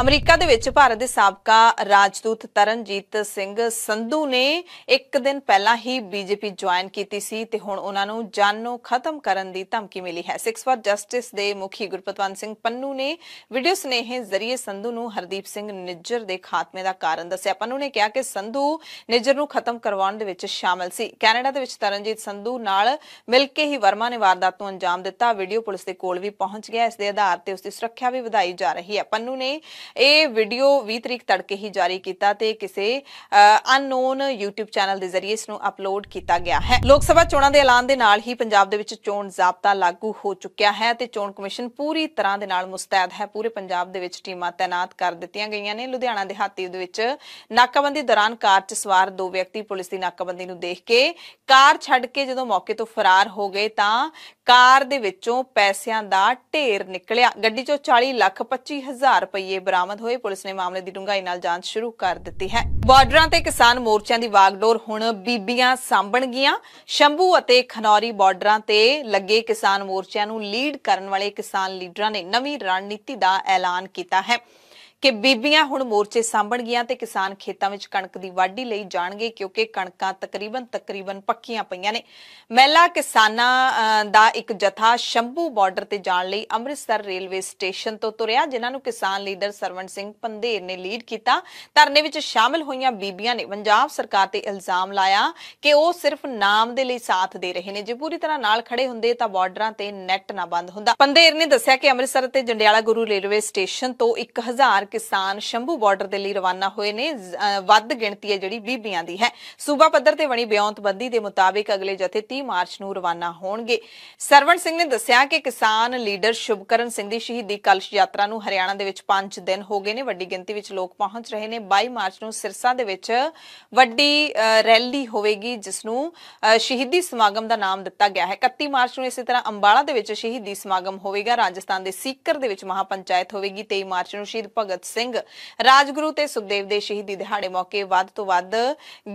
America ਦੇ ਵਿੱਚ ਭਾਰਤ ਦੇ ਸਾਬਕਾ ਰਾਜਦੂਤ ਤਰਨਜੀਤ ਸਿੰਘ ਸੰਧੂ ਨੇ ਇੱਕ ਦਿਨ ਪਹਿਲਾਂ ਹੀ ਬੀਜੇਪੀ ਜੁਆਇਨ ਕੀਤੀ ਸੀ ਤੇ ਹੁਣ ਉਹਨਾਂ ਨੂੰ ਨੂੰ ਖਤਮ ਕਰਨ ਦੀ ਧਮਕੀ ਮਿਲੀ ਹੈ ਸਿਕਸ ਫਾਰ ਜਸਟਿਸ ਦੇ ਮੁਖੀ ਗੁਰਪਤਵੰਤ ਸਿੰਘ ਪੰਨੂ ਨੇ ਵੀਡੀਓ ਸੁਨੇਹੇ ਜ਼ਰੀਏ ਸੰਧੂ ਨੂੰ ਹਰਦੀਪ ਸਿੰਘ ਨਿੱਜਰ ਦੇ ਖਾਤਮੇ ਦਾ ਕਾਰਨ ਦੱਸਿਆ ਪੰਨੂ ਨੇ ਕਿਹਾ ਕਿ ਸੰਧੂ ਨਿੱਜਰ ਨੂੰ ਖਤਮ ਕਰਵਾਉਣ ਦੇ ਵਿੱਚ ਸ਼ਾਮਲ ਸੀ ਕੈਨੇਡਾ ਦੇ ਵਿੱਚ ਤਰਨਜੀਤ ਸੰਧੂ ਨਾਲ ਮਿਲ ਕੇ ਹੀ ਵਰਮਾ ਨੇ ਵਾਰਦਾਤ ਨੂੰ ਅੰਜਾਮ ਦਿੱਤਾ ਵੀਡੀਓ ਪੁਲਿਸ ਦੇ ਕੋਲ ਵੀ ਪਹੁੰਚ ਗਿਆ ਇਸ ਦੇ ਆਧਾਰ ਤੇ ਉਸ ਦੀ ਸੁਰੱਖਿਆ ਵੀ ਵਧਾਈ ਜਾ ਰਹੀ ਹੈ ਪੰਨੂ ਨੇ ਇਹ ਵੀਡੀਓ 20 ਤਰੀਕ ਤੜਕੇ ਹੀ ਜਾਰੀ ਕੀਤਾ ਤੇ ਕਿਸੇ ਅਨਨੋਨ YouTube ਚੈਨਲ ਦੇ ਜ਼ਰੀਏ ਇਸ ਨੂੰ ਅਪਲੋਡ ਕੀਤਾ ਗਿਆ ਹੈ ਲੋਕ ਸਭਾ ਚੋਣਾਂ ਦੇ ਐਲਾਨ ਦੇ ਨਾਲ ਹੀ ਪੰਜਾਬ ਦੇ ਵਿੱਚ ਚੋਣ ਜ਼ਾਬਤਾ ਲਾਗੂ ਹੋ ਚੁੱਕਿਆ ਹੈ ਤੇ ਚੋਣ ਕਮਿਸ਼ਨ ਪੂਰੀ ਤਰ੍ਹਾਂ ਦੇ ਨਾਲ ਮੁਸਤੈਦ ਹੈ ਪੂਰੇ ਪੰਜਾਬ ਦੇ ਵਿੱਚ ਟੀਮਾਂ ਤਾਇਨਾਤ ਕਰ ਦਿੱਤੀਆਂ ਗਈਆਂ ਨੇ ਲੁਧਿਆਣਾ ਦਿਹਾਤੀ ਦੇ ਵਿੱਚ ਨਾਕਾਬੰਦੀ ਦੌਰਾਨ ਕਾਰ 'ਚ ਸਵਾਰ ਦੋ ਵਿਅਕਤੀ ਪੁਲਿਸ ਦੀ ਨਾਕਾਬੰਦੀ ਨੂੰ ਦੇਖ ਕੇ ਕਾਰ ਛੱਡ ਕੇ ਜਦੋਂ ਮੌਕੇ ਤੋਂ ਫਰਾਰ ਹੋ ਗਏ ਤਾਂ ਕਾਰ ਦੇ ਵਿੱਚੋਂ ਪੈਸਿਆਂ ਦਾ ਢੇਰ ਨਿਕਲਿਆ ਗੱਡੀ ਚੋਂ 40 ਲੱਖ 25 ਹਜ਼ਾਰ ਰੁਪਏ ਬਰਾਮਦ ਹੋਏ ਪੁਲਿਸ ਨੇ ਮਾਮਲੇ ਦੀ ਡੂੰਘਾਈ ਨਾਲ ਜਾਂਚ ਸ਼ੁਰੂ ਕਰ ਦਿੱਤੀ ਹੈ ਬਾਰਡਰਾਂ ਤੇ ਕਿਸਾਨ ਮੋਰਚਿਆਂ ਦੀ ਵਾਗਡੋਰ ਹੁਣ ਬੀਬੀਆਂ ਸਾਂਭਣਗੀਆਂ ਸ਼ੰਭੂ ਅਤੇ ਖਨੌਰੀ ਬਾਰਡਰਾਂ ਤੇ ਲੱਗੇ ਕਿਸਾਨ ਮੋਰਚਿਆਂ ਨੂੰ ਲੀਡ ਕਰਨ ਵਾਲੇ ਕਿਸਾਨ ਲੀਡਰਾਂ ਨੇ ਨਵੀਂ ਰਣਨੀਤੀ ਦਾ ਐਲਾਨ ਕੀਤਾ ਹੈ ਕਿ ਬੀਬੀਆਂ ਹੁਣ ਮੋਰਚੇ ਸਾਂਭਣਗੀਆਂ ਤੇ ਕਿਸਾਨ ਖੇਤਾਂ ਵਿੱਚ ਕਣਕ ਦੀ ਵਾਢੀ ਲਈ ਜਾਣਗੇ ਕਿਉਂਕਿ ਕਣਕਾਂ ਤਕਰੀਬਨ ਤਕਰੀਬਨ ਪੱਕੀਆਂ ਪਈਆਂ ਨੇ ਮਹਿਲਾ ਕਿਸਾਨਾਂ ਦਾ ਇੱਕ ਜਥਾ ਸ਼ੰਭੂ ਬਾਰਡਰ ਤੇ ਜਾਣ ਲਈ ਅੰਮ੍ਰਿਤਸਰ ਰੇਲਵੇ ਸਟੇਸ਼ਨ ਤੋਂ ਤੁਰਿਆ ਜਿਨ੍ਹਾਂ ਨੂੰ ਕਿਸਾਨ ਲੀਡਰ ਸਰਵਣ ਸਿੰਘ ਪੰਧੇਰ ਨੇ ਲੀਡ ਕੀਤਾ ਧਰਨੇ ਵਿੱਚ ਸ਼ਾਮਲ ਹੋਈਆਂ ਬੀਬੀਆਂ ਨੇ ਪੰਜਾਬ ਸਰਕਾਰ ਤੇ ਇਲਜ਼ਾਮ ਲਾਇਆ ਕਿ ਉਹ ਸਿਰਫ ਨਾਮ ਦੇ ਲਈ ਸਾਥ ਦੇ ਰਹੇ ਨੇ ਜੇ ਪੂਰੀ ਤਰ੍ਹਾਂ ਨਾਲ ਖੜੇ ਹੁੰਦੇ ਤਾਂ ਬਾਰਡਰਾਂ ਤੇ ਨੈੱਟ ਨਾ ਬੰਦ ਹੁੰਦਾ ਪੰਧੇਰ ਨੇ ਦੱਸਿਆ ਕਿ ਅੰਮ੍ਰਿਤਸਰ ਤੇ ਜੰਡਿਆਲਾ ਗੁਰੂ ਰੇਲਵੇ ਸਟੇਸ਼ਨ ਤੋਂ 1000 ਕਿਸਾਨ ਸ਼ੰਭੂ ਬਾਰਡਰ ਦੇ ਲਈ ਰਵਾਨਾ ਹੋਏ ਨੇ ਵੱਧ ਗਿਣਤੀ ਹੈ ਜਿਹੜੀ ਬੀਬੀਆਂ ਦੀ ਹੈ ਸੂਬਾ ਪੱਧਰ ਤੇ ਬਣੀ ਬੰਦੀ ਦੇ ਮੁਤਾਬਿਕ ਅਗਲੇ ਜਥੇ 30 ਮਾਰਚ ਨੂੰ ਰਵਾਨਾ ਹੋਣਗੇ ਸਰਵਣ ਸਿੰਘ ਨੇ ਦੱਸਿਆ ਕਿ ਕਿਸਾਨ ਲੀਡਰ ਸ਼ੁਭਕਰਨ ਸਿੰਘ ਦੀ ਸ਼ਹੀਦੀ ਕਲਸ਼ ਯਾਤਰਾ ਨੂੰ ਹਰਿਆਣਾ ਦੇ ਵਿੱਚ 5 ਦਿਨ ਹੋ ਗਏ ਨੇ ਵੱਡੀ ਗਿਣਤੀ ਵਿੱਚ ਲੋਕ ਪਹੁੰਚ ਰਹੇ ਨੇ 22 ਮਾਰਚ ਨੂੰ ਸਿਰਸਾ ਦੇ ਵਿੱਚ ਵੱਡੀ ਰੈਲੀ ਹੋਵੇਗੀ ਜਿਸ ਨੂੰ ਸ਼ਹੀਦੀ ਸਮਾਗਮ ਦਾ ਨਾਮ ਦਿੱਤਾ ਗਿਆ ਹੈ 31 ਮਾਰਚ ਨੂੰ ਇਸੇ ਤਰ੍ਹਾਂ ਅੰਬਾਲਾ ਦੇ ਵਿੱਚ ਸ਼ਹੀਦੀ ਸਮਾਗਮ ਹੋਵੇਗਾ ਰਾਜਸਥਾਨ ਦੇ ਸੀਕਰ ਦੇ ਵਿੱਚ ਮਹਾਪੰਚਾਇਤ ਹੋਵੇਗੀ 23 ਮਾਰਚ ਨੂੰ ਸ਼ਹੀਦ ਭਗਤ ਭਗਤ ਸਿੰਘ ਰਾਜਗੁਰੂ ਤੇ ਸੁਖਦੇਵ ਦੇ ਸ਼ਹੀਦੀ ਦਿਹਾੜੇ ਮੌਕੇ ਵੱਧ ਤੋਂ ਵੱਧ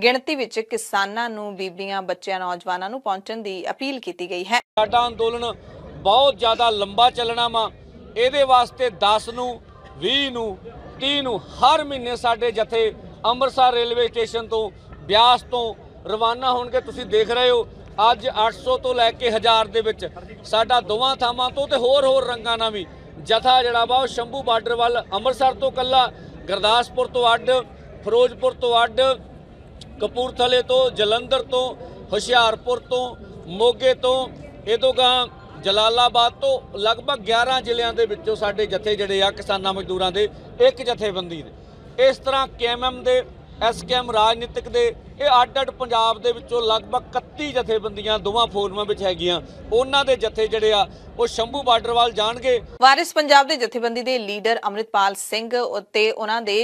ਗਿਣਤੀ ਵਿੱਚ ਕਿਸਾਨਾਂ ਨੂੰ ਬੀਬੀਆਂ ਬੱਚਿਆਂ ਨੌਜਵਾਨਾਂ ਨੂੰ ਪਹੁੰਚਣ ਦੀ ਅਪੀਲ ਕੀਤੀ ਗਈ ਹੈ ਸਾਡਾ ਅੰਦੋਲਨ ਬਹੁਤ ਜ਼ਿਆਦਾ ਲੰਬਾ ਚੱਲਣਾ ਵਾ ਇਹਦੇ ਵਾਸਤੇ 10 ਨੂੰ 20 ਨੂੰ 30 ਨੂੰ ਹਰ ਮਹੀਨੇ ਸਾਡੇ ਜਥੇ ਅੰਮ੍ਰਿਤਸਰ ਰੇਲਵੇ ਸਟੇਸ਼ਨ ਤੋਂ ਬਿਆਸ ਤੋਂ ਰਵਾਨਾ ਹੋਣਗੇ ਤੁਸੀਂ ਦੇਖ ਰਹੇ ਹੋ ਅੱਜ 800 ਤੋਂ ਲੈ ਕੇ 1000 ਦੇ ਵਿੱਚ ਸਾਡਾ ਦੋਵਾਂ ਥਾਵਾਂ ਤੋਂ ਤੇ ਹੋਰ ਹੋਰ ਰੰਗਾਂ ਨਾਲ ਵੀ ਜਥਾ ਜਿਹੜਾ ਵਾ ਉਹ ਸ਼ੰਭੂ ਬਾਰਡਰ ਵੱਲ ਅੰਮ੍ਰਿਤਸਰ ਤੋਂ ਕੱਲਾ ਗਰਦਾਸਪੁਰ ਤੋਂ ਅੱਡ ਫਿਰੋਜ਼ਪੁਰ ਤੋਂ ਅੱਡ ਕਪੂਰਥਲੇ ਤੋਂ ਜਲੰਧਰ ਤੋਂ ਹੁਸ਼ਿਆਰਪੁਰ ਤੋਂ ਮੋਗੇ ਤੋਂ ਇਹ ਤੋਂ ਗਾਂ ਜਲਾਲਾਬਾਦ ਤੋਂ ਲਗਭਗ 11 ਜ਼ਿਲ੍ਹਿਆਂ ਦੇ ਵਿੱਚੋਂ ਸਾਡੇ ਜਥੇ ਜਿਹੜੇ ਆ ਕਿਸਾਨਾਂ ਮਜ਼ਦੂਰਾਂ ਦੇ ਇੱਕ ਜਥੇਬੰਦੀ ਦੇ ਇਸ ਤਰ੍ਹਾਂ ਕੇਐਮਐਮ ਦੇ ਐਸਕੇਐਮ ਰਾਜਨੀਤਿਕ ਦੇ ਇਹ ਅੱਡ-ਅੱਡ ਪੰਜਾਬ ਦੇ ਵਿੱਚੋਂ ਲਗਭਗ 31 ਜਥੇਬੰਦੀਆਂ ਦੋਵਾਂ ਫੋਰਮਾਂ ਵਿੱਚ ਹੈਗੀਆਂ ਉਹਨਾਂ ਦੇ ਜਥੇ ਜਿਹੜੇ ਆ ਉਹ ਸ਼ੰਭੂ ਬਾਰਡਰ ਵਾਲ ਜਾਣਗੇ ਵਾਰਿਸ ਪੰਜਾਬ ਦੇ ਜਥੇਬੰਦੀ ਦੇ ਲੀਡਰ ਅਮਰਿਤਪਾਲ ਸਿੰਘ ਉੱਤੇ ਉਹਨਾਂ ਦੇ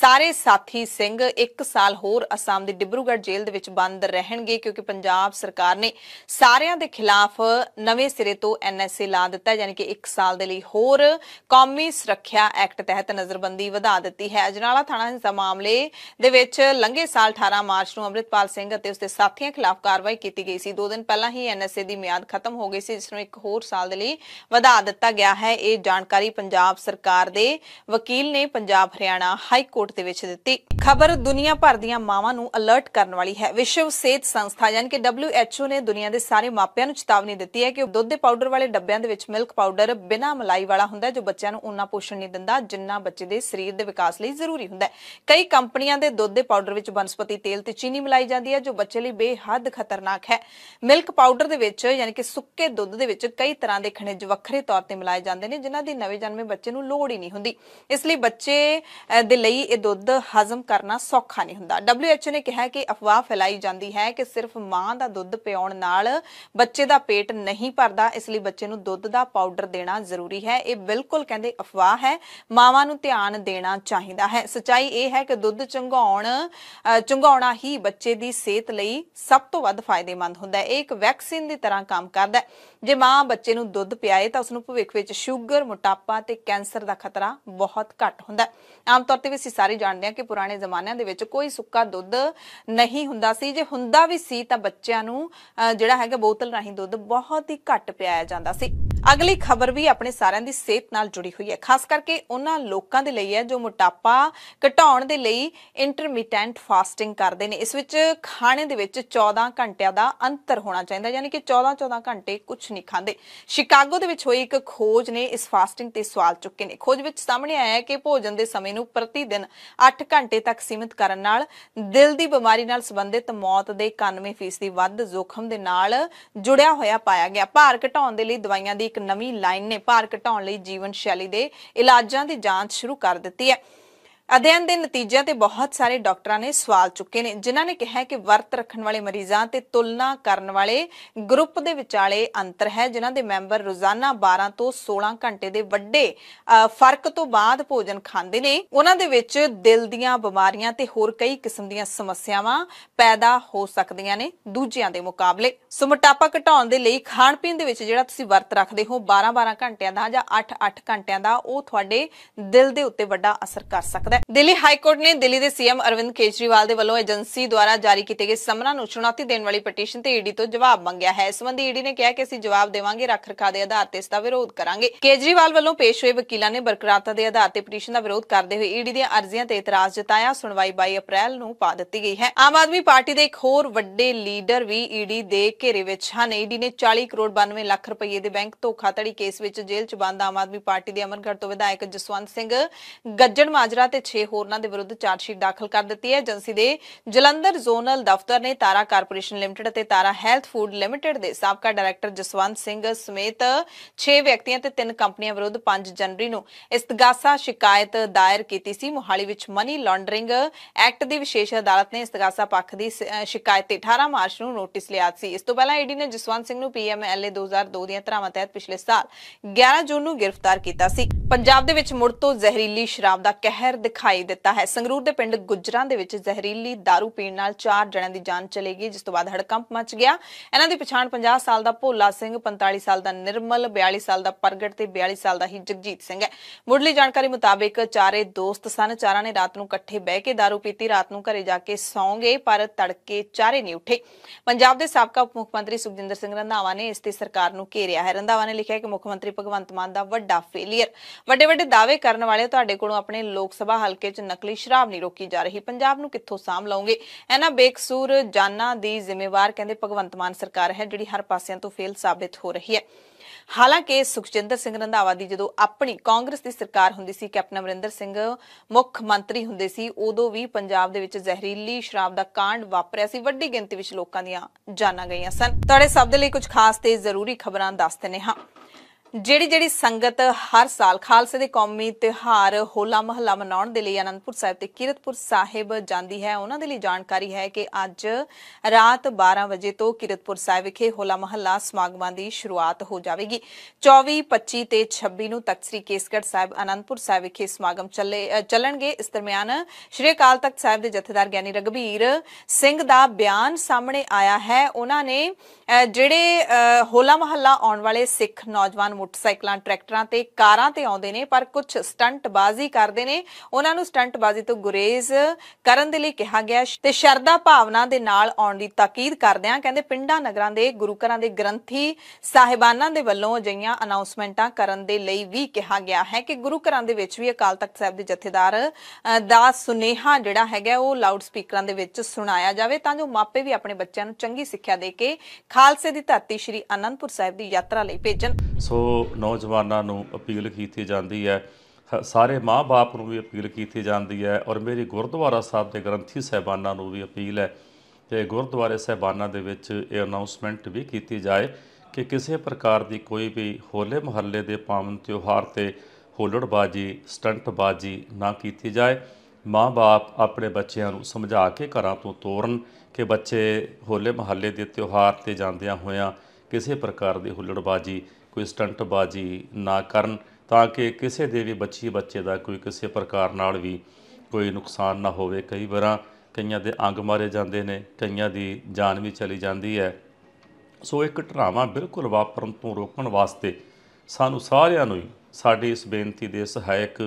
ਸਾਰੇ ਸਾਥੀ ਸਿੰਘ 1 ਸਾਲ ਹੋਰ ਅਸਾਮ ਦੇ ਡਿਬਰੂਗੜ੍ਹ ਜੇਲ੍ਹ ਦੇ ਵਿੱਚ ਬੰਦ ਰਹਿਣਗੇ ਕਿਉਂਕਿ ਪੰਜਾਬ ਸਰਕਾਰ ਨੇ ਸਾਰਿਆਂ ਦੇ ਖਿਲਾਫ ਨਵੇਂ ਸਿਰੇ ਤੋਂ ਐਨਐਸਏ ਲਾ ਦਿੱਤਾ ਯਾਨੀ ਕਿ 1 ਸਾਲ ਦੇ ਲਈ ਹੋਰ ਕੌਮੀ ਸੁਰੱਖਿਆ ਐਕਟ ਤਹਿਤ ਨਜ਼ਰਬੰਦੀ ਵਧਾ ਦਿੱਤੀ ਹੈ ਅਜਨਾਲਾ ਥਾਣਾ ਹਿੰਸਾ ਮਾਮਲੇ ਦੇ ਵਿੱਚ ਲੰਘੇ ਸਾਲ 18 ਮਾਰਚ ਨੂੰ ਅਮਰਿਤਪਾਲ ਸਿੰਘ ਅਤੇ ਉਸਦੇ ਸਾਥੀਆਂ ਖਿਲਾਫ ਕਾਰਵਾਈ ਕੀਤੀ ਗਈ ਸੀ 2 ਦਿਨ ਪਹਿਲਾਂ ਹੀ ਐਨਐਸਏ ਦੀ ਮਿਆਦ ਖਤਮ ਹੋ ਗਈ ਸੀ ਜਿਸ ਨੂੰ ਇੱਕ ਹੋਰ ਸਾਲ ਦੇ ਲਈ ਵਧਾ ਦਿੱਤਾ ਗਿਆ ਹੈ ਇਹ ਜਾਣਕਾਰੀ ਪੰਜਾਬ ਸਰਕਾਰ ਦੇ ਵਕੀਲ ਨੇ ਪੰਜਾਬ ਹਰਿਆਣਾ ਹਾਈ ਕੋਰਟ ਦੇ ਵਿੱਚ ਦਿੱਤੀ ਖਬਰ ਦੁਨੀਆ ਭਰ ਦੀਆਂ ਮਾਵਾਂ ਨੂੰ ਅਲਰਟ ਕਰਨ ਵਾਲੀ ਹੈ ਵਿਸ਼ਵ ਸਿਹਤ ਸੰਸਥਾ ਯਾਨੀ WHO ਨੇ ਦੁਨੀਆ ਦੇ ਸਾਰੇ ਮਾਪਿਆਂ ਨੂੰ ਚੇਤਾਵਨੀ ਦਿੱਤੀ ਹੈ ਕਿ ਦੁੱਧ ਦੇ ਪਾਊਡਰ ਵਾਲੇ ਡੱਬਿਆਂ ਦੇ ਵਿੱਚ ਮਿਲਕ ਪਾਊਡਰ ਬਿਨਾ ਮਲਾਈ ਵਾਲਾ ਹੁੰਦਾ ਜੋ ਬੱਚਿਆਂ ਨੂੰ ਉਨਾ ਪੋਸ਼ਣ ਨਹੀਂ ਦਿੰਦਾ ਜਿੰਨਾ ਬੱਚੇ ਦੇ ਸਰੀਰ ਦੇ ਵਿਕਾਸ ਲਈ ਜ਼ਰੂਰੀ ਹੁੰਦਾ ਹੈ ਕਈ ਕੰਪਨੀਆਂ ਦੇ ਦੁੱਧ ਦੇ ਪਾਊਡਰ ਵਿੱਚ ਬਨਸਪਤੀ ਤੇਲ ਤੇ ਚੀਨੀ ਮਿਲਾਈ ਜਾਂਦੀ ਹੈ ਜੋ ਬੱਚੇ ਲਈ ਬੇਹੱਦ ਖਤਰਨਾਕ ਹੈ ਮਿਲਕ ਪਾਊਡਰ ਦੇ ਵਿੱਚ ਯਾਨੀ ਕਿ ਸੁੱਕੇ ਦੁੱਧ ਦੇ ਵਿੱਚ ਕਈ ਤਰ੍ਹਾਂ ਦੇ ਖਣਿਜ ਵੱਖਰੇ ਤੌਰ ਤੇ ਮਿਲਾਏ ਜਾਂਦੇ ਨੇ ਜਿਨ੍ਹਾਂ ਦੀ ਨਵੇਂ ਜਨਮੇ ਬੱਚੇ ਨੂੰ ਲੋੜ ਹੀ ਨਹੀਂ ਹੁੰਦੀ ਇਸ ਲਈ ਬੱਚੇ ਦੇ ਲਈ ਇਹ ਦੁੱਧ ਹਜ਼ਮ ਕਰਨਾ ਸੌਖਾ ਨਹੀਂ ਹੁੰਦਾ WHO ਨੇ ਕਿਹਾ ਕਿ ਅਫਵਾਹ ਫੈਲਾਈ ਜਾਂਦੀ ਹੈ ਕਿ ਸਿਰਫ ਮਾਂ ਦਾ ਦੁੱਧ ਪਿਉਣ ਨਾਲ ਬੱਚੇ ਦਾ ਪੇਟ ਨਹੀਂ ਭਰਦਾ ਇਸ ਲਈ ਬੱਚੇ ਨੂੰ ਦੁੱਧ ਦਾ ਪਾਊਡਰ ਦੇਣਾ ਜ਼ਰੂਰੀ ਹੈ ਇਹ ਬਿਲਕੁਲ ਕਹਿੰਦੇ ਅਫਵਾਹ ਹੈ ਮਾਵਾਂ ਨੂੰ ਧਿਆਨ ਦੇਣਾ ਚਾਹੀਦਾ ਹੈ ਸਚਾਈ ਇਹ ਹੈ ਕਿ ਦੁੱਧ ਚੰਗਾਉਣ ਚੰਗਾਉਣਾ ਹੀ ਬੱਚੇ ਦੀ ਸਿਹਤ ਲਈ ਸਭ ਤੋਂ ਵੱਧ ਫਾਇਦੇਮੰਦ ਹੁੰਦਾ ਹੈ ਇਹ ਇੱਕ ਵੈਕਸੀਨ ਦੀ ਤਰ੍ਹਾਂ ਕੰਮ ਕਰਦਾ ਹੈ ਜੇ ਮਾਂ ਬੱਚੇ ਨੂੰ ਦੁੱਧ ਪਿਆਏ ਤਾਂ ਉਸ ਨੂੰ ਭਵਿੱਖ ਵਿੱਚ ਸ਼ੂਗਰ ਮੋਟਾਪਾ ਤੇ ਕੈਂਸਰ ਦਾ ਖਤਰਾ ਬਹੁਤ ਘੱਟ ਹੁੰਦਾ ਹੈ ਆਮ ਤੌਰ ਤੇ ਵੀ ਅਸੀਂ ਸਾਰੇ ਜਾਣਦੇ ਹਾਂ ਕਿ ਪੁਰਾਣੇ ਜ਼ਮਾਨਿਆਂ ਦੇ ਵਿੱਚ ਕੋਈ ਸੁੱਕਾ ਦੁੱਧ ਨਹੀਂ ਹੁੰਦਾ ਸੀ ਜੇ ਹੁੰਦਾ ਵੀ ਸੀ ਤਾਂ ਬੱਚਿਆਂ ਨੂੰ ਜਿਹੜਾ ਹੈਗਾ ਬੋਤਲ ਰਾਹੀਂ ਦੁੱਧ ਬਹੁਤ ਹੀ ਘੱਟ ਪਿਆਇਆ ਜਾਂਦਾ ਸੀ ਅਗਲੀ ਖਬਰ ਵੀ ਆਪਣੇ ਸਾਰਿਆਂ ਦੀ ਸਿਹਤ ਨਾਲ ਜੁੜੀ ਹੋਈ ਹੈ ਖਾਸ ਕਰਕੇ ਉਹਨਾਂ ਲੋਕਾਂ ਦੇ ਲਈ ਹੈ ਜੋ ਮੋਟਾਪਾ ਘਟਾਉਣ ਦੇ ਲਈ ਇੰਟਰਮੀਟੈਂਟ ਫਾਸਟਿੰਗ ਕਰਦੇ ਨੇ ਇਸ ਵਿੱਚ ਖਾਣੇ ਦੇ ਵਿੱਚ 14 ਘੰਟਿਆਂ ਦਾ ਅੰਤਰ ਹੋਣਾ ਚਾਹੀਦਾ ਯਾਨੀ ਕਿ 14-14 ਘੰਟੇ ਕੁਝ ਨਹੀਂ ਖਾਂਦੇ ਸ਼ਿਕਾਗੋ ਦੇ ਵਿੱਚ ਹੋਈ ਇੱਕ ਖੋਜ ਨੇ ਇਸ ਫਾਸਟਿੰਗ ਤੇ ਸਵਾਲ ਚੁੱਕੇ ਨੇ ਖੋਜ ਵਿੱਚ ਸਾਹਮਣੇ ਆਇਆ ਹੈ ਕਿ ਭੋਜਨ ਦੇ ਸਮੇਂ ਨੂੰ ਪ੍ਰਤੀ ਦਿਨ 8 ਘੰਟੇ ਤੱਕ ਸੀਮਿਤ ਕਰਨ ਨਾਲ ਦਿਲ ਦੀ ਬਿਮਾਰੀ ਨਾਲ ਸੰਬੰਧਿਤ ਮੌਤ ਦੇ 91% ਵੱਧ ਜ਼ੋਖਮ ਦੇ ਨਾਲ ਜੁੜਿਆ ਹੋਇਆ ਪਾਇਆ ਗਿਆ ਭਾਰ ਘਟਾਉਣ ਦੇ ਲਈ ਦਵਾਈਆਂ ਦੀ ਇੱਕ ਨਵੀਂ ਲਾਈਨ ਨੇ ਭਾਰ ਘਟਾਉਣ ਲਈ ਜੀਵਨ ਸ਼ੈਲੀ ਦੇ ਇਲਾਜਾਂ ਦੀ ਜਾਂਚ ਸ਼ੁਰੂ ਕਰ ਦਿੱਤੀ ਹੈ ਅਧਿਐਨ ਦੇ ਨਤੀਜਿਆਂ ਤੇ ਬਹੁਤ ਸਾਰੇ ਡਾਕਟਰਾਂ ਨੇ ਸਵਾਲ ਚੁੱਕੇ ਨੇ ਜਿਨ੍ਹਾਂ ਨੇ ਕਿਹਾ ਕਿ ਵਰਤ ਰੱਖਣ ਵਾਲੇ ਮਰੀਜ਼ਾਂ ਤੇ ਤੁਲਨਾ ਕਰਨ ਵਾਲੇ ਗਰੁੱਪ ਦੇ ਵਿਚਾਲੇ ਅੰਤਰ ਹੈ ਜਿਨ੍ਹਾਂ ਦੇ ਮੈਂਬਰ ਰੋਜ਼ਾਨਾ 12 ਤੋਂ 16 ਘੰਟੇ ਦੇ ਵੱਡੇ ਫਰਕ ਤੋਂ ਬਾਅਦ ਭੋਜਨ ਖਾਂਦੇ ਨੇ ਉਹਨਾਂ ਦੇ ਵਿੱਚ ਦਿਲ ਦੀਆਂ ਬਿਮਾਰੀਆਂ ਤੇ ਹੋਰ ਕਈ ਕਿਸਮ ਦੀਆਂ ਸਮੱਸਿਆਵਾਂ ਪੈਦਾ ਹੋ ਸਕਦੀਆਂ ਨੇ ਦੂਜਿਆਂ ਦੇ ਮੁਕਾਬਲੇ ਸੋ ਮੋਟਾਪਾ ਘਟਾਉਣ ਦੇ ਲਈ ਖਾਣ ਪੀਣ ਦੇ ਵਿੱਚ ਜਿਹੜਾ ਤੁਸੀਂ ਵਰਤ ਰੱਖਦੇ ਹੋ 12-12 ਘੰਟਿਆਂ ਦਾ ਜਾਂ 8-8 ਘੰਟਿਆਂ ਦਾ ਉਹ ਤੁਹਾਡੇ ਦਿਲ ਦੇ ਉੱਤੇ ਵੱਡਾ ਅਸਰ ਕਰ ਸਕਦਾ ਦਿੱਲੀ ਹਾਈ ਕੋਰਟ ਨੇ ਦਿੱਲੀ ਦੇ ਸੀਐਮ ਅਰਵਿੰਦ ਕੇਜਰੀਵਾਲ ਦੇ ਵੱਲੋਂ ਏਜੰਸੀ ਦੁਆਰਾ ਜਾਰੀ ਕੀਤੇ ਗਏ ਸਮਰਾਂ ਨੂੰ ਚੁਣੌਤੀ ਦੇਣ ਵਾਲੀ ਪਟੀਸ਼ਨ ਤੇ ਈਡੀ ਤੋਂ ਜਵਾਬ ਮੰਗਿਆ ਹੈ ਇਸ ਸੰਬੰਧੀ ਈਡੀ ਨੇ ਕਿਹਾ ਕਿ ਅਸੀਂ ਜਵਾਬ ਦੇਵਾਂਗੇ ਰੱਖ-ਰਖਾ ਦੇ ਆਧਾਰ ਤੇ ਇਸ ਦਾ ਵਿਰੋਧ ਕਰਾਂਗੇ ਕੇਜਰੀਵਾਲ ਵੱਲੋਂ ਪੇਸ਼ ਹੋਏ ਵਕੀਲਾਂ ਨੇ ਬਰਕਰਾਰਤਾ ਦੇ ਆਧਾਰ ਤੇ ਪਟੀਸ਼ਨ ਦਾ ਵਿਰੋਧ ਕਰਦੇ ਹੋਏ ਈਡੀ ਦੀਆਂ ਅਰਜ਼ੀਆਂ ਤੇ ਇਤਰਾਜ਼ ਜਤਾਇਆ ਸੁਣਵਾਈ 22 ਅਪ੍ਰੈਲ ਨੂੰ ਪਾ ਦਿੱਤੀ ਗਈ ਹੈ ਆਮ ਆਦਮੀ ਪਾਰਟੀ ਦੇ ਇੱਕ ਹੋਰ ਵੱਡੇ ਲੀਡਰ ਵੀ ਈਡੀ ਦੇ ਘੇਰੇ ਵਿੱਚ ਹਨ ਈਡੀ ਨੇ 40 ਕਰੋੜ 92 ਲੱਖ ਰੁਪਏ ਦੇ ਬੈਂਕ ਧੋਖਾਧੜੀ ਕੇਸ ਵਿੱਚ ਜੇਲ੍ਹ ਚ ਬੰਦ ਆਮ ਆਦਮੀ ਪਾਰਟੀ ਦੇ ਅਮਰਗੜ੍ਹ ਤੋਂ ਵਿਧਾਇਕ ਜਸਵੰਤ ਸਿੰਘ ਗੱਜਣ ਮਾਜਰਾ ਤੇ 6 ਹੋਰਨਾਂ ਦੇ ਵਿਰੁੱਧ ਚਾਰਜ ਸ਼ੀਟ ਦਾਖਲ ਕਰ ਦਿੱਤੀ ਹੈ ਏਜੰਸੀ ਦੇ ਜਲੰਧਰ ਜ਼ੋਨਲ ਦਫ਼ਤਰ ਨੇ ਤਾਰਾ ਕਾਰਪੋਰੇਸ਼ਨ ਲਿਮਟਿਡ ਅਤੇ ਤਾਰਾ ਹੈਲਥ ਫੂਡ ਲਿਮਟਿਡ ਦੇ ਸਾਬਕਾ ਡਾਇਰੈਕਟਰ ਜਸਵੰਤ ਸਿੰਘ ਸਮੇਤ 6 ਵਿਅਕਤੀਆਂ ਤੇ 3 ਕੰਪਨੀਆਂ ਵਿਰੁੱਧ 5 ਜਨਵਰੀ ਨੂੰ ਇਸਤਗਾਸਾ ਸ਼ਿਕਾਇਤ ਦਾਇਰ ਕੀਤੀ ਸੀ ਮੁਹਾਲੀ ਵਿੱਚ ਮਨੀ ਲਾਂਡਰਿੰਗ ਐਕਟ ਦੀ ਵਿਸ਼ੇਸ਼ ਅਦਾਲਤ ਨੇ ਇਸਤਗਾਸਾ ਪੱਖ ਦੀ ਸ਼ਿਕਾਇਤ ਤੇ 18 ਮਾਰਚ ਨੂੰ ਨੋਟਿਸ ਲਿਆ ਸੀ ਇਸ ਤੋਂ ਪਹਿਲਾਂ ਈਡੀ ਨੇ ਜਸਵੰਤ ਸਿੰਘ ਨੂੰ ਪੀਐਮਐਲਏ 2002 ਦੀਆਂ ਧਾਰਾਵਾਂ ਤਹਿਤ ਪਿਛਲੇ ਸਾਲ 11 ਜੂਨ ਨੂੰ ਗ੍ਰਿਫਤਾਰ ਕੀਤਾ ਸੀ ਪੰਜਾਬ ਦੇ ਵਿੱਚ ਮੁੜ ਤੋਂ ਜ਼ਹਿਰੀਲੀ ਸ਼ਰਾਬ ਦਾ ਕਹਿਰ ਦਿਖਾਈ ਦਿੱਤਾ ਹੈ ਸੰਗਰੂਰ ਦੇ ਪਿੰਡ ਗੁਜਰਾਂ ਦੇ ਵਿੱਚ ਜ਼ਹਿਰੀਲੀ दारू ਪੀਣ ਨਾਲ ਚਾਰ ਜਣਿਆਂ ਦੀ ਜਾਨ ਚਲੀ ਗਈ ਜਿਸ ਤੋਂ ਬਾਅਦ ਹੜਕੰਪ ਮਚ ਗਿਆ ਇਹਨਾਂ ਦੀ ਪਛਾਣ 50 ਸਾਲ ਦਾ ਭੋਲਾ ਸਿੰਘ 45 ਸਾਲ ਦਾ ਨਿਰਮਲ 42 ਸਾਲ ਦਾ ਪ੍ਰਗਟ ਤੇ 42 ਸਾਲ ਦਾ ਹੀ ਜਗਜੀਤ ਸਿੰਘ ਹੈ ਮੁੱਢਲੀ ਜਾਣਕਾਰੀ ਮੁਤਾਬਕ ਚਾਰੇ ਦੋਸਤ ਸਨ ਚਾਰਾਂ ਨੇ ਰਾਤ ਨੂੰ ਇਕੱਠੇ ਬਹਿ ਕੇ दारू ਪੀਤੀ ਰਾਤ ਨੂੰ ਘਰੇ ਜਾ ਕੇ ਸੌਂ ਗਏ ਪਰ ਤੜਕੇ ਚਾਰੇ ਨਹੀਂ ਉੱਠੇ ਪੰਜਾਬ ਦੇ ਸਾਬਕਾ ਉਪ ਮੁੱਖ ਮੰਤਰੀ ਸੁਖਜਿੰਦਰ ਸਿੰਘ ਰੰਧਾਵਾ ਨੇ ਇਸ ਤੇ ਸਰਕਾਰ ਨੂੰ ਘੇਰਿਆ ਹੈ ਰੰਧਾਵਾ ਨੇ ਲਿਖਿਆ ਕਿ ਮੁੱਖ ਮੰਤਰੀ ਭਗਵੰਤ ਮਾਨ ਦਾ ਵੱਡਾ ਫੇਲਿਅਰ ਵੱਡੇ ਵੱਡੇ ਦਾਅਵੇ ਕਰਨ ਵਾਲੇ ਤੁਹਾਡੇ ਕੋਲੋਂ ਆਪਣੇ ਲੋਕ ਸਭਾ ਹਲਕੇ 'ਚ ਨਕਲੀ ਸ਼ਰਾਬ ਨਹੀਂ ਰੋਕੀ ਜਾ ਰਹੀ ਪੰਜਾਬ ਨੂੰ ਕਿੱਥੋਂ ਸਾਮ ਲਾਉਂਗੇ ਇਹਨਾਂ ਬੇਕਸੂਰ ਜਾਨਾਂ ਦੀ ਜ਼ਿੰਮੇਵਾਰ ਕਹਿੰਦੇ ਭਗਵੰਤ ਮਾਨ ਸਰਕਾਰ ਹੈ ਜਿਹੜੀ ਹਰ ਪਾਸਿਆਂ ਤੋਂ ਫੇਲ ਸਾਬਿਤ ਹੋ ਰਹੀ ਹੈ ਹਾਲਾਂਕਿ ਸੁਖਜਿੰਦਰ ਸਿੰਘ ਰੰਧਾਵਾ ਦੀ ਜਦੋਂ ਆਪਣੀ ਕਾਂਗਰਸ ਦੀ ਸਰਕਾਰ ਹੁੰਦੀ ਸੀ ਕੈਪਟਨ ਅਮਰਿੰਦਰ ਸਿੰਘ ਮੁੱਖ ਮੰਤਰੀ ਹੁੰਦੇ ਸੀ ਉਦੋਂ ਵੀ ਪੰਜਾਬ ਦੇ ਵਿੱਚ ਜ਼ਹਿਰੀਲੀ ਸ਼ਰਾਬ ਦਾ ਕਾਂਡ ਵਾਪਰਿਆ ਸੀ ਵੱਡੀ ਗਿਣਤੀ ਵਿੱਚ ਲੋਕਾਂ ਦੀਆਂ ਜਾਨਾਂ ਗਈਆਂ ਸਨ ਤੁਹਾਡੇ ਸਭ ਦੇ ਲਈ ਕੁਝ ਖਾਸ ਤੇ ਜ਼ਰੂਰੀ ਖਬਰਾਂ ਦੱਸ ਦਿੰਨੇ ਹਾਂ ਜਿਹੜੀ ਜਿਹੜੀ ਸੰਗਤ ਹਰ ਸਾਲ ਖਾਲਸੇ ਦੇ ਕੌਮੀ ਤਿਹਾਰ ਹੋਲਾ ਮਹੱਲਾ ਮਨਾਉਣ ਦੇ ਲਈ ਅਨੰਦਪੁਰ ਸਾਹਿਬ ਤੇ ਕੀਰਤਪੁਰ ਸਾਹਿਬ ਜਾਂਦੀ ਹੈ ਉਹਨਾਂ ਦੇ ਲਈ ਜਾਣਕਾਰੀ ਹੈ ਕਿ ਅੱਜ ਰਾਤ 12 ਵਜੇ ਤੋਂ ਕੀਰਤਪੁਰ ਸਾਹਿਬ ਵਿਖੇ ਹੋਲਾ ਮਹੱਲਾ ਸਮਾਗਮਾਂ ਦੀ ਸ਼ੁਰੂਆਤ ਹੋ ਜਾਵੇਗੀ 24 25 ਤੇ 26 ਨੂੰ ਤਖਤ ਸ੍ਰੀ ਕੇਸਗੜ੍ਹ ਸਾਹਿਬ ਅਨੰਦਪੁਰ ਸਾਹਿਬ ਵਿਖੇ ਸਮਾਗਮ ਚੱਲੇ ਚੱਲਣਗੇ ਇਸ ਦਰਮਿਆਨ ਸ਼੍ਰੀ ਅਕਾਲ ਤਖਤ ਸਾਹਿਬ ਦੇ ਜਥੇਦਾਰ ਗਿਆਨੀ ਰਗਵੀਰ ਸਿੰਘ ਦਾ ਬਿਆਨ ਸਾਹਮਣੇ ਆਇਆ ਹੈ ਉਹਨਾਂ ਨੇ ਜਿਹੜੇ ਹੋਲਾ ਮਹੱਲਾ ਆਉਣ ਵਾਲੇ ਸਿੱਖ ਨੌਜਵਾਨ ਮੋਟਰਸਾਈਕਲਾਂ ਟਰੈਕਟਰਾਂ ਤੇ ਕਾਰਾਂ ਤੇ ਆਉਂਦੇ ਨੇ ਪਰ ਕੁਝ ਸਟੰਟਬਾਜ਼ੀ ਕਰਦੇ ਨੇ ਉਹਨਾਂ ਨੂੰ ਸਟੰਟਬਾਜ਼ੀ ਤੋਂ ਗੁਰੇਜ਼ ਕਰਨ ਦੇ ਲਈ ਕਿਹਾ ਗਿਆ ਤੇ ਸ਼ਰਧਾ ਭਾਵਨਾ ਦੇ ਨਾਲ ਆਉਣ ਦੀ ਤਾਕੀਦ ਕਰਦਿਆਂ ਕਹਿੰਦੇ ਪਿੰਡਾਂ ਨਗਰਾਂ ਦੇ ਗੁਰੂ ਘਰਾਂ ਦੇ ਗ੍ਰੰਥੀ ਸਾਹਿਬਾਨਾਂ ਦੇ ਵੱਲੋਂ ਅਜਈਆਂ ਅਨਾਉਂਸਮੈਂਟਾਂ ਕਰਨ ਦੇ ਲਈ ਵੀ ਕਿਹਾ ਗਿਆ ਹੈ ਕਿ ਗੁਰੂ ਘਰਾਂ ਦੇ ਵਿੱਚ ਵੀ ਅਕਾਲ ਤਖਤ ਸਾਹਿਬ ਦੇ ਜਥੇਦਾਰ ਦਾ ਸੁਨੇਹਾ ਜਿਹੜਾ ਹੈਗਾ ਉਹ ਲਾਊਡ ਸਪੀਕਰਾਂ ਦੇ ਵਿੱਚ ਸੁਣਾਇਆ ਜਾਵੇ ਤਾਂ ਜੋ ਮਾਪੇ ਵੀ ਆਪਣੇ ਬੱਚਿਆਂ ਨੂੰ ਚੰਗੀ ਸਿੱਖਿਆ ਦੇ ਕੇ ਖਾਲਸੇ ਦੀ ਧਰਤੀ ਸ੍ਰੀ ਅਨੰਦਪੁਰ ਸਾਹਿਬ ਦੀ ਯਾਤਰਾ ਲਈ ਭੇਜਣ ਸੋ ਨੌਜਵਾਨਾਂ ਨੂੰ ਅਪੀਲ ਕੀਤੀ ਜਾਂਦੀ ਹੈ ਸਾਰੇ ਮਾਪੇ ਨੂੰ ਵੀ ਅਪੀਲ ਕੀਤੀ ਜਾਂਦੀ ਹੈ ਔਰ ਮੇਰੀ ਗੁਰਦੁਆਰਾ ਸਾਹਿਬ ਦੇ ਗ੍ਰੰਥੀ ਸਹਿਬਾਨਾਂ ਨੂੰ ਵੀ ਅਪੀਲ ਹੈ ਤੇ ਗੁਰਦੁਆਰੇ ਸਹਿਬਾਨਾਂ ਦੇ ਵਿੱਚ ਇਹ ਅਨਾਉਂਸਮੈਂਟ ਵੀ ਕੀਤੀ ਜਾਏ ਕਿ ਕਿਸੇ ਪ੍ਰਕਾਰ ਦੀ ਕੋਈ ਵੀ ਹੋਲੇ ਮਹੱਲੇ ਦੇ ਪਾਵਨ ਤਿਉਹਾਰ ਤੇ ਹੋਲੜਬਾਜੀ ਸਟੰਟਬਾਜੀ ਨਾ ਕੀਤੀ ਜਾਏ ਮਾਪੇ ਬਾਪ ਆਪਣੇ ਬੱਚਿਆਂ ਨੂੰ ਸਮਝਾ ਕੇ ਘਰਾਂ ਤੋਂ ਤੋਰਨ ਕਿ ਬੱਚੇ ਹੋਲੇ ਮਹੱਲੇ ਦੇ ਤਿਉਹਾਰ ਤੇ ਜਾਂਦਿਆਂ ਹੋਇਆਂ ਕਿਸੇ ਪ੍ਰਕਾਰ ਦੀ ਹੁੱਲੜਬਾਜੀ ਕੋਈ ਸਟੰਟਬਾਜ਼ੀ ਨਾ ਕਰਨ ਤਾਂ ਕਿ ਕਿਸੇ ਦੇ ਵੀ ਬੱਚੀ ਬੱਚੇ ਦਾ ਕੋਈ ਕਿਸੇ ਪ੍ਰਕਾਰ ਨਾਲ ਵੀ ਕੋਈ ਨੁਕਸਾਨ ਨਾ ਹੋਵੇ ਕਈ ਵਾਰਾਂ ਕਈਆਂ ਦੇ ਅੰਗ ਮਾਰੇ ਜਾਂਦੇ ਨੇ ਕਈਆਂ ਦੀ ਜਾਨ ਵੀ ਚਲੀ ਜਾਂਦੀ ਹੈ ਸੋ ਇੱਕ ਟਰਾਵਾ ਬਿਲਕੁਲ ਵਾਪਰਨ ਤੋਂ ਰੋਕਣ ਵਾਸਤੇ ਸਾਨੂੰ ਸਾਰਿਆਂ ਨੂੰ ਸਾਡੀ ਇਸ ਬੇਨਤੀ ਦੇ ਸਹਾਇਕ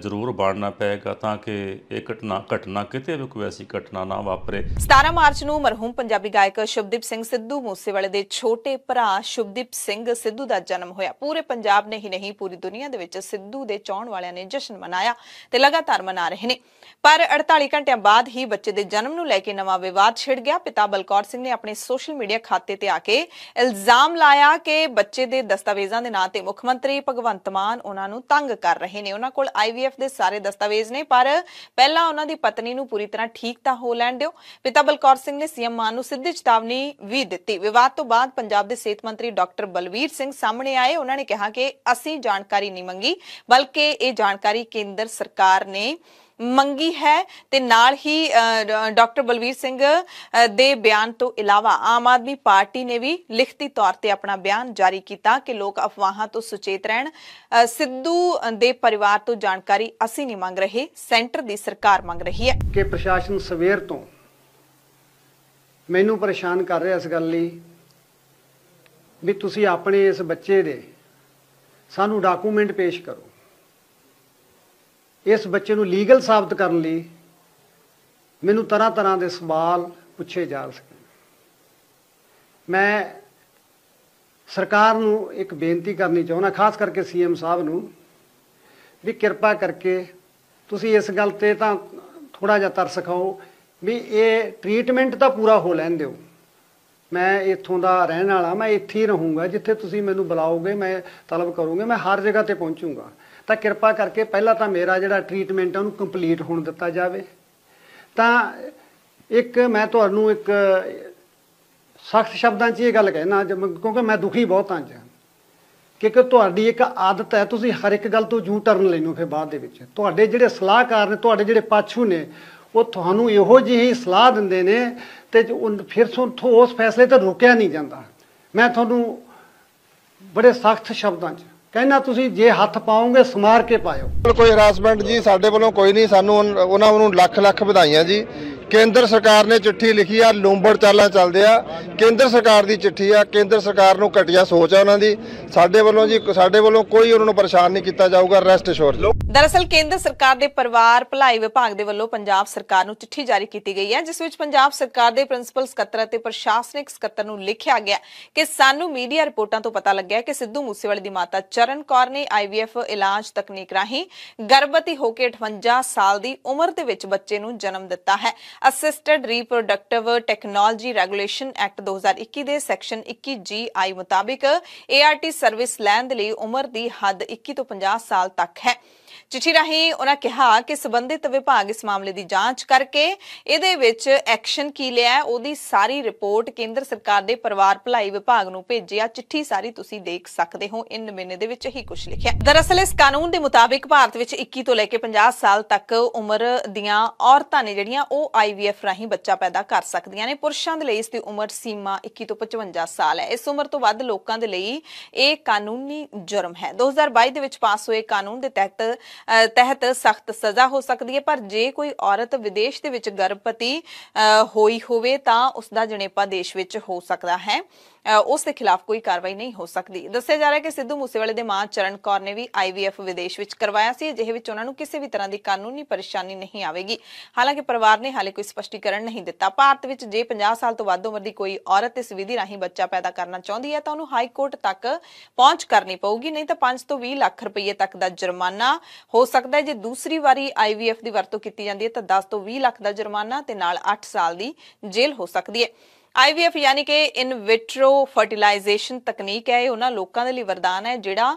ਜ਼ਰੂਰ ਬਣਨਾ ਪਏਗਾ ਤਾਂ ਕਿ ਇਹ ਘਟਨਾ ਘਟਨਾ ਕਿਤੇ ਵੀ ਕੋਈ ਐਸੀ ਘਟਨਾ ਨਾ ਵਾਪਰੇ 17 ਮਾਰਚ ਨੂੰ ਮਰਹੂਮ ਪੰਜਾਬੀ ਗਾਇਕ ਸ਼ੁਭਦੀਪ ਸਿੰਘ ਸਿੱਧੂ ਮੂਸੇਵਾਲੇ ਦੇ ਛੋਟੇ ਭਰਾ ਸ਼ੁਭਦੀਪ ਸਿੰਘ ਸਿੱਧੂ ਦਾ ਜਨਮ ਹੋਇਆ ਪੂਰੇ ਪੰਜਾਬ ਨੇ ਹੀ ਨਹੀਂ ਪੂਰੀ ਦੁਨੀਆ ਦੇ ਵਿੱਚ ਸਿੱਧੂ ਦੇ ਚਾਹਣ ਵਾਲਿਆਂ ਨੇ ਜਸ਼ਨ ਮਨਾਇਆ ਤੇ ਲਗਾਤਾਰ ਮਨਾ ਰਹੇ ਨੇ ਪਰ 48 ਘੰਟਿਆਂ ਬਾਅਦ ਹੀ ਬੱਚੇ ਦੇ ਜਨਮ ਨੂੰ ਲੈ ਕੇ ਨਵਾਂ ਵਿਵਾਦ ਛਿੜ ਗਿਆ ਪਿਤਾ ਬਲਕੌਰ ਸਿੰਘ ਨੇ ਆਪਣੇ ਸੋਸ਼ਲ ਮੀਡੀਆ ਖਾਤੇ ਤੇ ਆ ਕੇ ਇਲਜ਼ਾਮ ਲਾਇਆ ਕਿ ਬੱਚੇ ਦੇ ਦਸਤਾਵੇਜ਼ਾਂ ਦੇ ਨਾਂ ਤੇ ਮੁੱਖ ਮੰਤਰੀ ਭਗਵੰਤ ਮਾਨ ਉਹਨਾਂ ਨੂੰ ਤੰਗ ਕਰ ਰਹੇ ਨੇ ਉਹਨਾਂ ਕੋਲ ਆਈਵੀਐਫ ਦੇ ਸਾਰੇ ਦਸਤਾਵੇਜ਼ ਨੇ ਪਰ ਪਹਿਲਾਂ ਉਹਨਾਂ ਦੀ ਪਤਨੀ ਨੂੰ ਪੂਰੀ ਤਰ੍ਹਾਂ ਠੀਕ ਤਾਂ ਹੋ ਲੈਣ ਦਿਓ ਪਿਤਾ ਬਲਕੌਰ ਸਿੰਘ ਨੇ ਸੀਐਮ ਮਾਨ ਨੂੰ ਸਿੱਧੀ ਚੇਤਾਵਨੀ ਵੀ ਦਿੱਤੀ ਵਿਵਾਦ ਤੋਂ ਬਾਅਦ ਪੰਜਾਬ ਦੇ ਸਿਹਤ ਮੰਤਰੀ ਡਾਕਟਰ ਬਲਵੀਰ ਸਿੰਘ ਸਾਹਮਣੇ ਆਏ ਉਹਨਾਂ ਨੇ ਕਿਹਾ ਕਿ ਅਸੀਂ ਜਾਣਕਾਰੀ ਨਹੀਂ ਮੰਗੀ ਬਲਕਿ ਇਹ ਜਾਣਕਾਰੀ ਕੇਂਦਰ ਸਰਕਾਰ ਨੇ ਮੰਗੀ ਹੈ ਤੇ ਨਾਲ ਹੀ ਡਾਕਟਰ ਬਲਵੀਰ ਸਿੰਘ ਦੇ ਬਿਆਨ ਤੋਂ ਇਲਾਵਾ ਆਮ ਆਦਮੀ ਪਾਰਟੀ ਨੇ ਵੀ ਲਿਖਤੀ ਤੌਰ ਤੇ ਆਪਣਾ ਬਿਆਨ ਜਾਰੀ ਕੀਤਾ ਕਿ ਲੋਕ ਅਫਵਾਹਾਂ ਤੋਂ ਸੁਚੇਤ ਰਹਿਣ ਸਿੱਧੂ ਦੇ ਪਰਿਵਾਰ ਤੋਂ ਜਾਣਕਾਰੀ ਅਸੀਂ ਨਹੀਂ ਮੰਗ ਰਹੇ ਸੈਂਟਰ ਦੀ ਸਰਕਾਰ ਮੰਗ ਰਹੀ ਹੈ ਕਿ ਪ੍ਰਸ਼ਾਸਨ ਸਵੇਰ ਤੋਂ ਮੈਨੂੰ ਪਰੇਸ਼ਾਨ ਕਰ ਰਿਹਾ ਇਸ ਗੱਲ ਲਈ ਵੀ ਤੁਸੀਂ ਆਪਣੇ ਇਸ ਬੱਚੇ ਦੇ ਸਾਨੂੰ ਡਾਕੂਮੈਂਟ ਪੇਸ਼ ਕਰੋ ਇਸ ਬੱਚੇ ਨੂੰ ਲੀਗਲ ਸਾਬਤ ਕਰਨ ਲਈ ਮੈਨੂੰ ਤਰ੍ਹਾਂ ਤਰ੍ਹਾਂ ਦੇ ਸਵਾਲ ਪੁੱਛੇ ਜਾ ਸਕਦੇ ਮੈਂ ਸਰਕਾਰ ਨੂੰ ਇੱਕ ਬੇਨਤੀ ਕਰਨੀ ਚਾਹੁੰਦਾ ਖਾਸ ਕਰਕੇ ਸੀਐਮ ਸਾਹਿਬ ਨੂੰ ਵੀ ਕਿਰਪਾ ਕਰਕੇ ਤੁਸੀਂ ਇਸ ਗੱਲ ਤੇ ਤਾਂ ਥੋੜਾ ਜਿਹਾ ਤਰਸ ਖਾਓ ਵੀ ਇਹ ਟ੍ਰੀਟਮੈਂਟ ਤਾਂ ਪੂਰਾ ਹੋ ਲੈਣ ਦਿਓ ਮੈਂ ਇੱਥੋਂ ਦਾ ਰਹਿਣ ਵਾਲਾ ਮੈਂ ਇੱਥੇ ਹੀ ਰਹੂੰਗਾ ਜਿੱਥੇ ਤੁਸੀਂ ਮੈਨੂੰ ਬੁਲਾਓਗੇ ਮੈਂ ਤਲਬ ਕਰੂੰਗਾ ਮੈਂ ਹਰ ਜਗ੍ਹਾ ਤੇ ਪਹੁੰਚੂੰਗਾ ਤਾਂ ਕਿਰਪਾ ਕਰਕੇ ਪਹਿਲਾਂ ਤਾਂ ਮੇਰਾ ਜਿਹੜਾ ਟ੍ਰੀਟਮੈਂਟ ਹੈ ਉਹਨੂੰ ਕੰਪਲੀਟ ਹੋਣ ਦਿੱਤਾ ਜਾਵੇ ਤਾਂ ਇੱਕ ਮੈਂ ਤੁਹਾਨੂੰ ਇੱਕ ਸਖਤ ਸ਼ਬਦਾਂ 'ਚ ਇਹ ਗੱਲ ਕਹਿਣਾ ਕਿਉਂਕਿ ਮੈਂ ਦੁਖੀ ਬਹੁਤ ਹਾਂ ਜੀ ਕਿਉਂਕਿ ਤੁਹਾਡੀ ਇੱਕ ਆਦਤ ਹੈ ਤੁਸੀਂ ਹਰ ਇੱਕ ਗੱਲ ਤੋਂ ਜੂ ਟਰਨ ਲੈਣੋ ਫਿਰ ਬਾਅਦ ਦੇ ਵਿੱਚ ਤੁਹਾਡੇ ਜਿਹੜੇ ਸਲਾਹਕਾਰ ਨੇ ਤੁਹਾਡੇ ਜਿਹੜੇ ਪਾਛੂ ਨੇ ਉਹ ਤੁਹਾਨੂੰ ਇਹੋ ਜਿਹੀ ਸਲਾਹ ਦਿੰਦੇ ਨੇ ਤੇ ਫਿਰ ਉਸ ਫੈਸਲੇ ਤੋਂ ਰੁਕਿਆ ਨਹੀਂ ਜਾਂਦਾ ਮੈਂ ਤੁਹਾਨੂੰ ਬੜੇ ਸਖਤ ਸ਼ਬਦਾਂ 'ਚ ਕਹਿੰਦਾ ਤੁਸੀਂ ਜੇ ਹੱਥ ਪਾਓਗੇ ਸਮਾਰ ਕੇ ਪਾਇਓ ਕੋਈ ਹਰਾਸਮੈਂਟ ਜੀ ਸਾਡੇ ਵੱਲੋਂ ਕੋਈ ਨਹੀਂ ਸਾਨੂੰ ਉਹਨਾਂ ਨੂੰ ਲੱਖ ਲੱਖ ਵਧਾਈਆਂ ਜੀ ਕੇਂਦਰ ਸਰਕਾਰ ਨੇ ਚਿੱਠੀ ਲਿਖੀ ਆ ਲੂੰਬੜ ਚਾਲਾਂ ਚੱਲਦੇ ਆ ਕੇਂਦਰ ਸਰਕਾਰ ਦੀ ਚਿੱਠੀ ਆ ਕੇਂਦਰ ਸਰਕਾਰ ਨੂੰ ਘਟਿਆ ਸੋਚ ਆ ਉਹਨਾਂ ਦੀ ਸਾਡੇ ਵੱਲੋਂ ਜੀ ਸਾਡੇ ਵੱਲੋਂ ਕੋਈ ਉਹਨਾਂ ਨੂੰ ਪਰੇਸ਼ਾਨ ਨਹੀਂ ਕੀਤਾ ਜਾਊਗਾ ਰੈਸਟ ਜੀ ਦਰਅਸਲ ਕੇਂਦਰ ਸਰਕਾਰ ਦੇ ਪਰਿਵਾਰ ਭਲਾਈ ਵਿਭਾਗ ਦੇ ਵੱਲੋਂ ਪੰਜਾਬ ਸਰਕਾਰ ਨੂੰ ਚਿੱਠੀ ਜਾਰੀ ਕੀਤੀ ਗਈ ਹੈ ਜਿਸ ਵਿੱਚ ਪੰਜਾਬ ਸਰਕਾਰ ਦੇ ਪ੍ਰਿੰਸੀਪਲ ਸਕੱਤਰ ਅਤੇ ਪ੍ਰਸ਼ਾਸਨਿਕ ਸਕੱਤਰ ਨੂੰ ਲਿਖਿਆ ਗਿਆ ਕਿ ਸਾਨੂੰ ਮੀਡੀਆ ਰਿਪੋਰਟਾਂ ਤੋਂ ਪਤਾ ਲੱਗਿਆ ਕਿ ਸਿੱਧੂ ਮੂਸੇਵਾਲੇ ਦੀ ਮਾਤਾ ਚਰਨ ਕੌਰ ਨੇ ਆਈਵੀਐਫ ਇਲਾਜ ਤਕਨੀਕ ਰਾਹੀਂ ਗਰਭਵਤੀ ਹੋ ਕੇ 58 ਸਾਲ ਦੀ ਉਮਰ ਦੇ ਵਿੱਚ ਬੱਚੇ ਨੂੰ ਜਨਮ ਦਿੱਤਾ ਹੈ assisted reproductive technology regulation act 2021 ਦੇ ਸੈਕਸ਼ਨ 21 ਜੀ ਆਈ ਮੁਤਾਬਿਕ ਏਆਰਟੀ ਸਰਵਿਸ ਲੈਣ ਦੇ ਲਈ ਉਮਰ ਦੀ ਹੱਦ 21 ਤੋਂ 50 ਸਾਲ ਤੱਕ ਹੈ ਚਿੱਠੀ ਰਾਹੀਂ ਉਹਨਾਂ ਕਿਹਾ ਕਿ ਸੰਬੰਧਿਤ ਵਿਭਾਗ ਇਸ ਮਾਮਲੇ ਦੀ ਜਾਂਚ ਕਰਕੇ ਇਹਦੇ ਵਿੱਚ ਐਕਸ਼ਨ ਕੀ ਲਿਆ ਉਹਦੀ ਸਾਰੀ ਰਿਪੋਰਟ ਕੇਂਦਰ ਸਰਕਾਰ ਦੇ ਪਰਿਵਾਰ ਭਲਾਈ ਵਿਭਾਗ ਨੂੰ ਭੇਜਿਆ ਚਿੱਠੀ ਸਾਰੀ ਤੁਸੀਂ ਦੇਖ ਸਕਦੇ ਹੋ ਇਨ ਮਹੀਨੇ ਦੇ ਵਿੱਚ ਹੀ ਕੁਝ ਲਿਖਿਆ ਦਰਅਸਲ ਇਸ ਕਾਨੂੰਨ ਦੇ ਮੁਤਾਬਿਕ ਭਾਰਤ ਵਿੱਚ 21 ਤੋਂ ਲੈ ਕੇ 50 ਸਾਲ ਤੱਕ ਉਮਰ ਦੀਆਂ ਔਰਤਾਂ ਨੇ ਜਿਹੜੀਆਂ ਉਹ ਆਈਵੀਐਫ ਰਾਹੀਂ ਬੱਚਾ ਪੈਦਾ ਕਰ ਸਕਦੀਆਂ ਨੇ ਪੁਰਸ਼ਾਂ ਦੇ ਲਈ ਇਸ ਦੀ ਉਮਰ ਸੀਮਾ 21 ਤੋਂ 55 ਸਾਲ ਹੈ ਇਸ ਉਮਰ ਤੋਂ ਵੱਧ ਲੋਕਾਂ ਦੇ ਲਈ ਇਹ ਕਾਨੂੰਨੀ ਜੁਰਮ ਹੈ 2022 ਦੇ ਵਿੱਚ ਪਾਸ ਹੋਏ ਕਾਨੂੰਨ ਦੇ ਤਹਿਤ ਤਹਿਤ ਸਖਤ ਸਜ਼ਾ ਹੋ ਸਕਦੀ ਹੈ ਪਰ ਜੇ ਕੋਈ ਔਰਤ ਵਿਦੇਸ਼ ਦੇ ਵਿੱਚ ਗਰਭਪਤੀ ਹੋਈ ਹੋਵੇ ਤਾਂ ਉਸ ਦਾ ਜਣੇਪਾ ਦੇਸ਼ ਵਿੱਚ ਹੋ ਸਕਦਾ ਹੈ ਉਸ ਦੇ ਖਿਲਾਫ ਕੋਈ ਕਾਰਵਾਈ ਨਹੀਂ ਹੋ ਸਕਦੀ ਦੱਸਿਆ ਜਾ ਰਿਹਾ ਕਿ ਸਿੱਧੂ ਮੂਸੇਵਾਲੇ ਦੇ ਮਾਂ ਚਰਨ ਕੌਰ ਨੇ ਵੀ ਆਈਵੀਐਫ ਵਿਦੇਸ਼ ਵਿੱਚ ਕਰਵਾਇਆ ਸੀ ਜਿਹੇ ਵਿੱਚ ਉਹਨਾਂ ਨੂੰ ਕਿਸੇ ਵੀ ਤਰ੍ਹਾਂ ਦੀ ਕਾਨੂੰਨੀ ਪਰੇਸ਼ਾਨੀ ਨਹੀਂ ਆਵੇਗੀ ਹਾਲਾਂਕਿ ਪਰਿਵਾਰ ਨੇ ਹਾਲੇ ਕੋਈ ਸਪਸ਼ਟੀਕਰਨ ਨਹੀਂ ਦਿੱਤਾ ਭਾਰਤ ਵਿੱਚ ਜੇ 50 ਸਾਲ ਤੋਂ ਵੱਧ ਉਮਰ ਦੀ ਕੋਈ ਔਰਤ ਇਸ ਵਿਧੀ ਰਾਹੀਂ ਬੱਚਾ ਪੈਦਾ ਕਰਨਾ ਚਾਹੁੰਦੀ ਹੈ ਤਾਂ ਉਹਨੂੰ ਹਾਈ ਕੋਰਟ ਤੱਕ ਪਹੁੰਚ ਕਰਨੀ ਪਊਗੀ ਨਹੀਂ ਤਾਂ 5 ਤੋਂ 20 ਲੱਖ ਰੁਪਏ ਤੱਕ ਦਾ ਜੁਰਮਾਨਾ ਹੋ ਸਕਦਾ ਹੈ ਜੇ ਦੂਸਰੀ ਵਾਰੀ ਆਈਵੀਐਫ ਦੀ ਵਰਤੋਂ ਕੀਤੀ ਜਾਂਦੀ ਹੈ ਤਾਂ 10 ਤੋਂ 20 ਲੱਖ ਦਾ ਜੁਰਮਾਨਾ ਤੇ ਨਾਲ 8 ਸਾਲ ਦੀ ਜੇਲ੍ਹ ਹੋ ਸਕਦੀ ਹੈ ਆਈਵੀਐਫ ਯਾਨੀ ਕਿ ਇਨ ਵਿਟਰੋ ਫਰਟੀਲਾਈਜੇਸ਼ਨ ਤਕਨੀਕ ਹੈ ਇਹ ਉਹਨਾਂ ਲੋਕਾਂ ਦੇ ਲਈ ਵਰਦਾਨ ਹੈ ਜਿਹੜਾ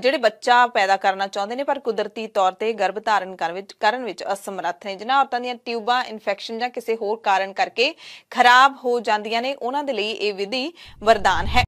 ਜਿਹੜੇ ਬੱਚਾ ਪੈਦਾ ਕਰਨਾ ਚਾਹੁੰਦੇ ਨੇ ਪਰ ਕੁਦਰਤੀ ਤੌਰ ਤੇ ਗਰਭ ਧਾਰਨ ਕਰਨ ਵਿੱਚ ਕਰਨ ਵਿੱਚ ਅਸਮਰੱਥ ਨੇ ਜਿਨ੍ਹਾਂ ਔਰਤਾਂ ਦੀਆਂ ਟਿਊਬਾਂ ਇਨਫੈਕਸ਼ਨ ਜਾਂ ਕਿਸੇ ਹੋਰ ਕਾਰਨ ਕਰਕੇ ਖਰਾਬ ਹੋ ਜਾਂਦੀਆਂ ਨੇ ਉਹਨਾਂ ਦੇ ਲਈ ਇਹ ਵਿਧੀ ਵਰਦਾਨ ਹੈ